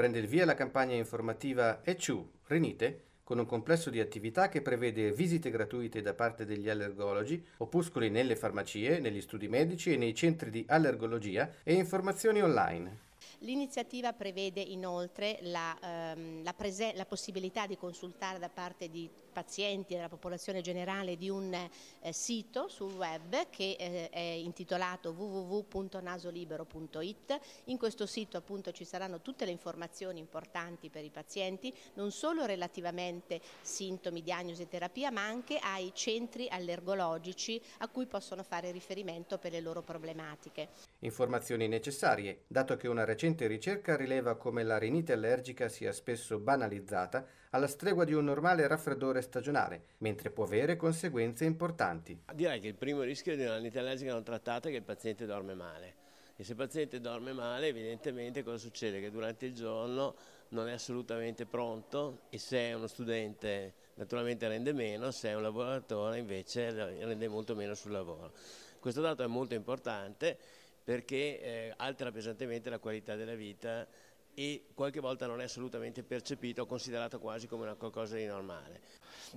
Prende il via la campagna informativa ECHU, Renite, con un complesso di attività che prevede visite gratuite da parte degli allergologi, opuscoli nelle farmacie, negli studi medici e nei centri di allergologia e informazioni online. L'iniziativa prevede inoltre la, ehm, la, la, possibilità di consultare da parte di pazienti e della popolazione generale di un eh, sito sul web che eh, è intitolato www.nasolibero.it. In questo sito appunto ci saranno tutte le informazioni importanti per i pazienti, non solo relativamente sintomi, diagnosi e terapia, ma anche ai centri allergologici a cui possono fare riferimento per le loro problematiche. Informazioni necessarie, dato che una recente recente ricerca rileva come la rinite allergica sia spesso banalizzata alla stregua di un normale raffreddore stagionale, mentre può avere conseguenze importanti. Direi che il primo rischio di una rinite allergica non trattata è che il paziente dorme male. E se il paziente dorme male, evidentemente cosa succede? Che durante il giorno non è assolutamente pronto e se è uno studente naturalmente rende meno, se è un lavoratore invece rende molto meno sul lavoro. Questo dato è molto importante perché eh, altera pesantemente la qualità della vita e qualche volta non è assolutamente percepito o considerato quasi come qualcosa di normale.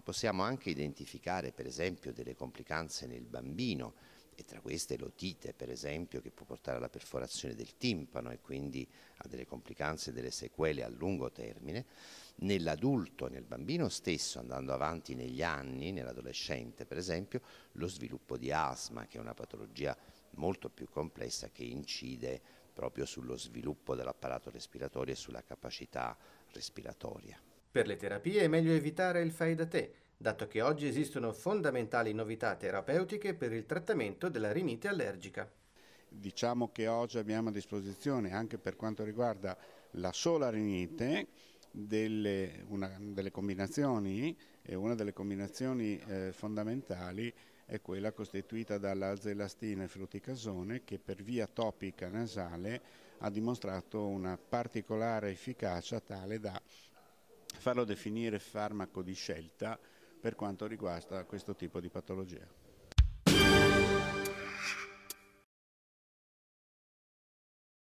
Possiamo anche identificare per esempio delle complicanze nel bambino e tra queste l'otite per esempio che può portare alla perforazione del timpano e quindi a delle complicanze e delle sequele a lungo termine, nell'adulto, nel bambino stesso, andando avanti negli anni, nell'adolescente per esempio, lo sviluppo di asma che è una patologia molto più complessa che incide proprio sullo sviluppo dell'apparato respiratorio e sulla capacità respiratoria. Per le terapie è meglio evitare il fai da te, dato che oggi esistono fondamentali novità terapeutiche per il trattamento della rinite allergica. Diciamo che oggi abbiamo a disposizione, anche per quanto riguarda la sola rinite, delle, una, delle combinazioni e una delle combinazioni eh, fondamentali è quella costituita dall'azelastina e fluticasone che per via topica nasale ha dimostrato una particolare efficacia tale da farlo definire farmaco di scelta per quanto riguarda questo tipo di patologia.